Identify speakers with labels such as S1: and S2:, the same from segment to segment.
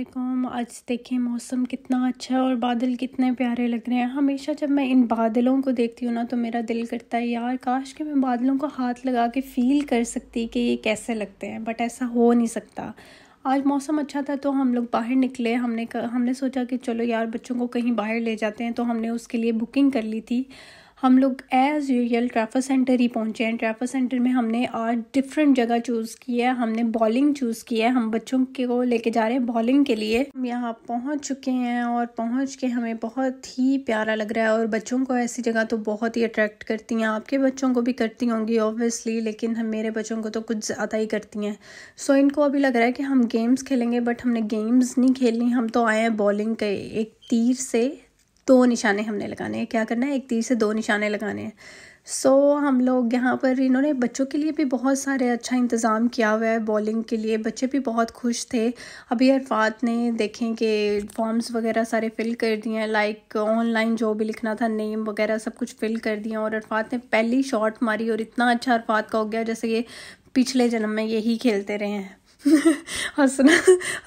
S1: असलम आज देखें मौसम कितना अच्छा है और बादल कितने प्यारे लग रहे हैं हमेशा जब मैं इन बादलों को देखती हूँ ना तो मेरा दिल करता है यार काश कि मैं बादलों को हाथ लगा के फ़ील कर सकती कि ये कैसे लगते हैं बट ऐसा हो नहीं सकता आज मौसम अच्छा था तो हम लोग बाहर निकले हमने हमने सोचा कि चलो यार बच्चों को कहीं बाहर ले जाते हैं तो हमने उसके लिए बुकिंग कर ली थी हम लोग एज़ यूजल ट्रैफर सेंटर ही पहुँचे हैं ट्रैफर सेंटर में हमने आज डिफरेंट जगह चूज़ की है हमने बॉलिंग चूज़ की है हम बच्चों के को लेके जा रहे हैं बॉलिंग के लिए हम यहाँ पहुँच चुके हैं और पहुँच के हमें बहुत ही प्यारा लग रहा है और बच्चों को ऐसी जगह तो बहुत ही अट्रैक्ट करती हैं आपके बच्चों को भी करती होंगी ऑब्वियसली लेकिन हम मेरे बच्चों को तो कुछ ज़्यादा ही करती हैं सो इनको अभी लग रहा है कि हम गेम्स खेलेंगे बट हमने गेम्स नहीं खेलनी हम तो आए हैं बॉलिंग के एक तीर से दो निशाने हमने लगाने हैं क्या करना है एक तीर से दो निशाने लगाने हैं सो so, हम लोग यहाँ पर इन्होंने बच्चों के लिए भी बहुत सारे अच्छा इंतज़ाम किया हुआ है बॉलिंग के लिए बच्चे भी बहुत खुश थे अभी अरफात ने देखें कि फॉर्म्स वगैरह सारे फ़िल कर दिए हैं लाइक ऑनलाइन जो भी लिखना था नेम वगैरह सब कुछ फ़िल कर दिया और अरफात ने पहली शॉट मारी और इतना अच्छा अरफात का हो गया जैसे ये पिछले जन्म में यही खेलते रहे हैं हंसना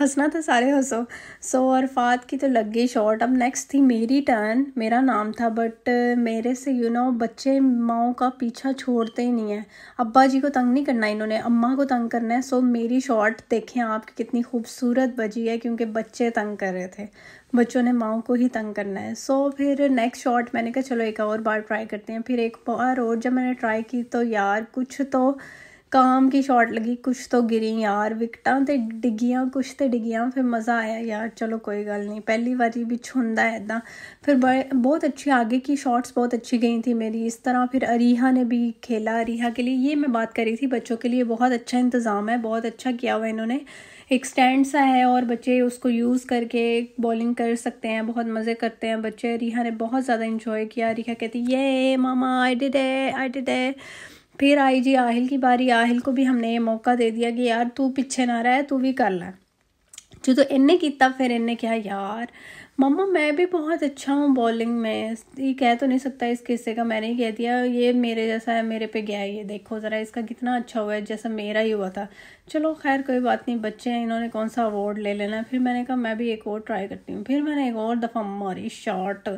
S1: हंसना था तो सारे हंसो सो अरफात की तो लग गई शॉर्ट अब नेक्स्ट थी मेरी टर्न मेरा नाम था बट uh, मेरे से यू you नो know, बच्चे माओ का पीछा छोड़ते ही नहीं है अब्बा जी को तंग नहीं करना इन्होंने अम्मा को तंग करना है सो मेरी शॉर्ट देखें आप कितनी खूबसूरत बजी है क्योंकि बच्चे तंग कर रहे थे बच्चों ने माओ को ही तंग करना है सो so, फिर नेक्स्ट शॉर्ट मैंने कहा चलो एक और बार ट्राई करते हैं फिर एक बार और जब मैंने ट्राई की तो यार कुछ तो काम की शॉट लगी कुछ तो गिरी यार विकटा तो डिगिया कुछ तो डिगिया फिर मज़ा आया यार चलो कोई गल नहीं पहली बारी बिच होंदा है इदा फिर बड़े बहुत अच्छी आगे की शॉट्स बहुत अच्छी गई थी मेरी इस तरह फिर अरीहा ने भी खेला अरीहा के लिए ये मैं बात कर रही थी बच्चों के लिए बहुत अच्छा इंतज़ाम है बहुत अच्छा किया हुआ इन्होंने एक स्टैंड सा है और बच्चे उसको यूज़ करके बॉलिंग कर सकते हैं बहुत मज़े करते हैं बच्चे रिहा ने बहुत ज़्यादा इंजॉय किया रिहा कहती ये मामा आई डिड आई डिड फिर आई जी आहिल की बारी आहिल को भी हमने ये मौका दे दिया कि यार तू पीछे ना रहा है तू भी कर ला जो तो इन्ने किया फिर इन्ने क्या यार मम्मा मैं भी बहुत अच्छा हूँ बॉलिंग में ये कह तो नहीं सकता इस किस्से का मैंने ही कह दिया ये मेरे जैसा है मेरे पे गया है ये देखो ज़रा इसका कितना अच्छा हुआ है जैसा मेरा ही हुआ था चलो खैर कोई बात नहीं बच्चे हैं इन्होंने कौन सा अवार्ड ले लेना फिर मैंने कहा मैं भी एक और ट्राई करती हूँ फिर मैंने एक और दफ़ा मारी शॉर्ट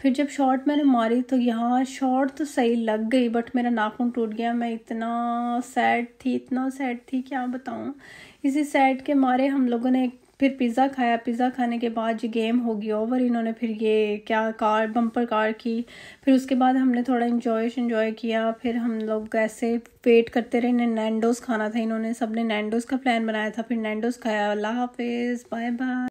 S1: फिर जब शॉट मैंने मारी तो यहाँ शॉर्ट तो सही लग गई बट मेरा नाखून टूट गया मैं इतना सैड थी इतना सैड थी क्या बताऊँ इसी सैड के मारे हम लोगों ने फिर पिज़्ज़ा खाया पिज़्ज़ा खाने के बाद जो गेम होगी ओवर इन्होंने फिर ये क्या कार बम्पर कार की फिर उसके बाद हमने थोड़ा इन्जॉय इन्जॉय किया फिर हम लोग ऐसे वेट करते रहे इन्हें नैंडोज़ खाना था इन्होंने सब ने नैंडोज़ का प्लान बनाया था फिर नैंडोज़ खाया अल्लाह हाफिज़ बाय बाय